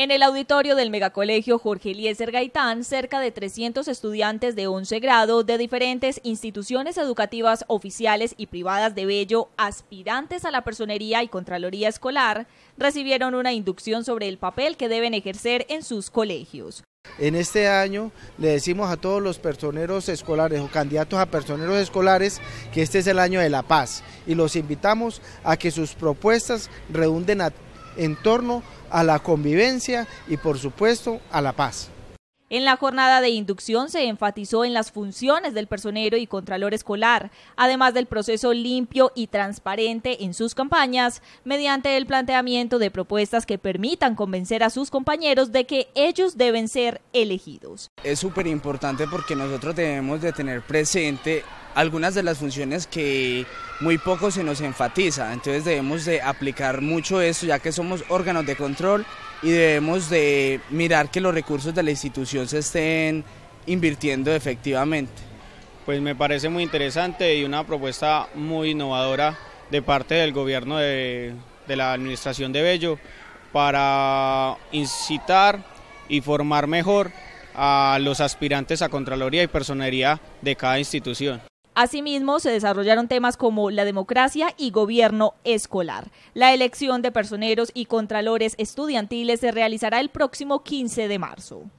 En el auditorio del Megacolegio Jorge Eliezer Gaitán, cerca de 300 estudiantes de 11 grado de diferentes instituciones educativas oficiales y privadas de Bello, aspirantes a la personería y Contraloría Escolar, recibieron una inducción sobre el papel que deben ejercer en sus colegios. En este año le decimos a todos los personeros escolares o candidatos a personeros escolares que este es el año de la paz y los invitamos a que sus propuestas redunden a en torno a la convivencia y por supuesto a la paz. En la jornada de inducción se enfatizó en las funciones del personero y contralor escolar, además del proceso limpio y transparente en sus campañas, mediante el planteamiento de propuestas que permitan convencer a sus compañeros de que ellos deben ser elegidos. Es súper importante porque nosotros debemos de tener presente algunas de las funciones que muy poco se nos enfatiza, entonces debemos de aplicar mucho eso ya que somos órganos de control y debemos de mirar que los recursos de la institución se estén invirtiendo efectivamente. Pues me parece muy interesante y una propuesta muy innovadora de parte del gobierno de, de la administración de Bello para incitar y formar mejor a los aspirantes a Contraloría y Personería de cada institución. Asimismo, se desarrollaron temas como la democracia y gobierno escolar. La elección de personeros y contralores estudiantiles se realizará el próximo 15 de marzo.